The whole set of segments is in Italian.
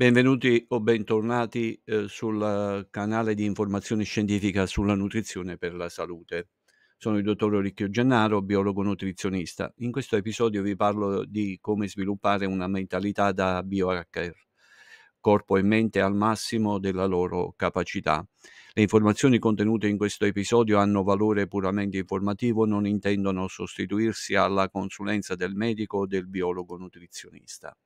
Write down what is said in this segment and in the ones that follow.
Benvenuti o bentornati eh, sul canale di informazione scientifica sulla nutrizione per la salute. Sono il dottor Ricchio Gennaro, biologo nutrizionista. In questo episodio vi parlo di come sviluppare una mentalità da biohacker, corpo e mente al massimo della loro capacità. Le informazioni contenute in questo episodio hanno valore puramente informativo, non intendono sostituirsi alla consulenza del medico o del biologo nutrizionista.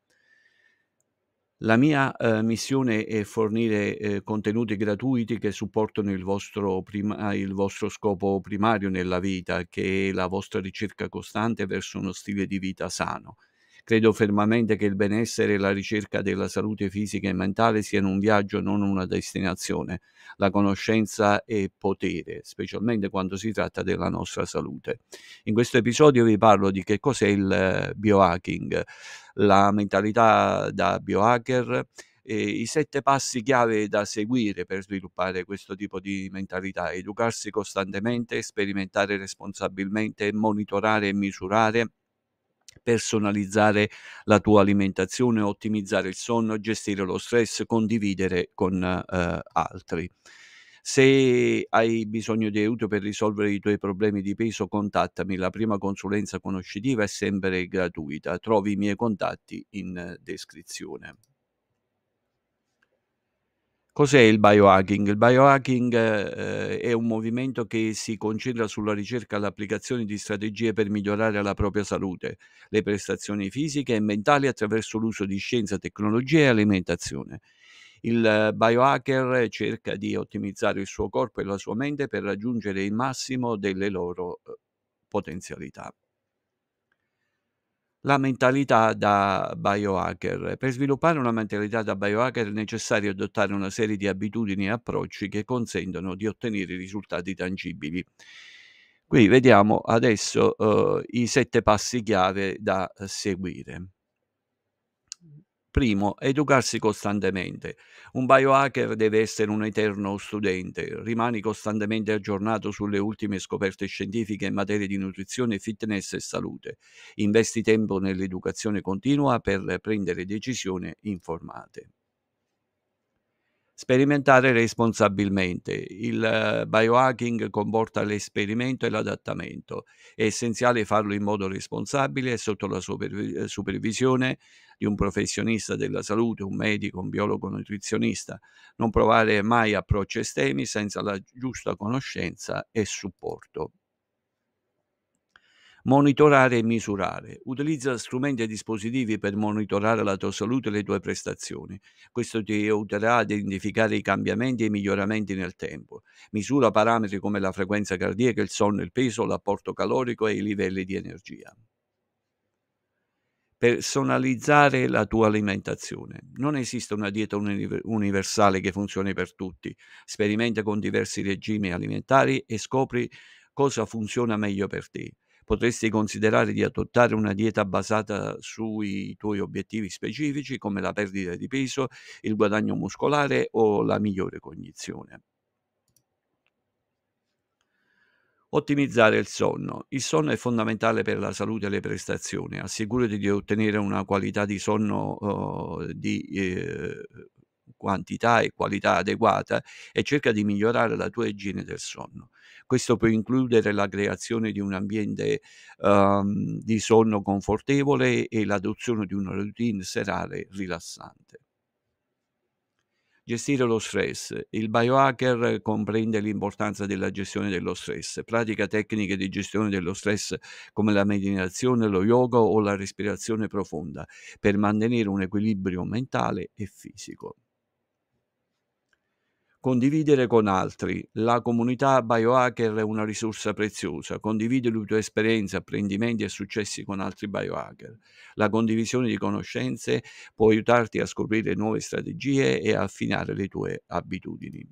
La mia eh, missione è fornire eh, contenuti gratuiti che supportano il vostro, prima, il vostro, scopo primario nella vita, che è la vostra ricerca costante verso uno stile di vita sano. Credo fermamente che il benessere e la ricerca della salute fisica e mentale siano un viaggio, non una destinazione. La conoscenza è potere, specialmente quando si tratta della nostra salute. In questo episodio vi parlo di che cos'è il eh, biohacking, la mentalità da biohacker i sette passi chiave da seguire per sviluppare questo tipo di mentalità, educarsi costantemente, sperimentare responsabilmente, monitorare e misurare personalizzare la tua alimentazione, ottimizzare il sonno, gestire lo stress, condividere con eh, altri. Se hai bisogno di aiuto per risolvere i tuoi problemi di peso, contattami. La prima consulenza conoscitiva è sempre gratuita. Trovi i miei contatti in descrizione. Cos'è il biohacking? Il biohacking, eh, è un movimento che si concentra sulla ricerca e l'applicazione di strategie per migliorare la propria salute, le prestazioni fisiche e mentali attraverso l'uso di scienza, tecnologia e alimentazione. Il biohacker cerca di ottimizzare il suo corpo e la sua mente per raggiungere il massimo delle loro eh, potenzialità la mentalità da biohacker. Per sviluppare una mentalità da biohacker è necessario adottare una serie di abitudini e approcci che consentono di ottenere risultati tangibili. Qui vediamo adesso eh, i sette passi chiave da eh, seguire. Primo, educarsi costantemente. Un biohacker deve essere un eterno studente, rimani costantemente aggiornato sulle ultime scoperte scientifiche in materia di nutrizione, fitness e salute. Investi tempo nell'educazione continua per prendere decisioni informate sperimentare responsabilmente. Il eh, biohacking comporta l'esperimento e l'adattamento. È essenziale farlo in modo responsabile e sotto la eh, supervisione di un professionista della salute, un medico, un biologo, un nutrizionista. Non provare mai approcci estemi senza la giusta conoscenza e supporto. Monitorare e misurare. Utilizza strumenti e dispositivi per monitorare la tua salute e le tue prestazioni. Questo ti aiuterà ad identificare i cambiamenti e i miglioramenti nel tempo. Misura parametri come la frequenza cardiaca, il sonno, il peso, l'apporto calorico e i livelli di energia personalizzare la tua alimentazione. Non esiste una dieta universale che funzioni per tutti. Sperimenta con diversi regimi alimentari e scopri cosa funziona meglio per te potresti considerare di adottare una dieta basata sui tuoi obiettivi specifici come la perdita di peso, il guadagno muscolare o la migliore cognizione. Ottimizzare il sonno. Il sonno è fondamentale per la salute e le prestazioni. Assicurati di ottenere una qualità di sonno uh, di eh, quantità e qualità adeguata e cerca di migliorare la tua igiene del sonno. Questo può includere la creazione di un ambiente um, di sonno confortevole e l'adozione di una routine serale rilassante gestire lo stress. Il biohacker comprende l'importanza della gestione dello stress, pratica tecniche di gestione dello stress come la meditazione, lo yoga o la respirazione profonda per mantenere un equilibrio mentale e fisico. Condividere con altri. La comunità biohacker è una risorsa preziosa. Condividi le tue esperienze, apprendimenti e successi con altri biohacker. La condivisione di conoscenze può aiutarti a scoprire nuove strategie e a affinare le tue abitudini.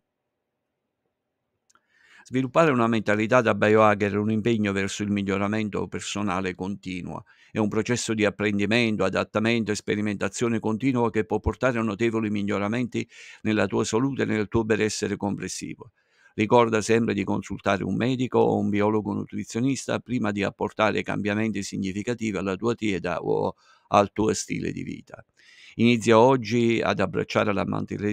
Sviluppare una mentalità da biohacker è un impegno verso il miglioramento personale continuo, è un processo di apprendimento, adattamento e sperimentazione continua che può portare a notevoli miglioramenti nella tua salute e nel tuo benessere complessivo. Ricorda sempre di consultare un medico o un biologo nutrizionista prima di apportare cambiamenti significativi alla tua dieta o al tuo stile di vita. Inizia oggi ad abbracciare la,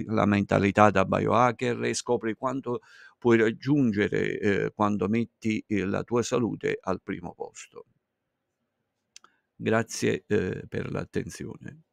la mentalità da biohacker e scopri quanto puoi raggiungere eh, quando metti eh, la tua salute al primo posto. Grazie eh, per l'attenzione.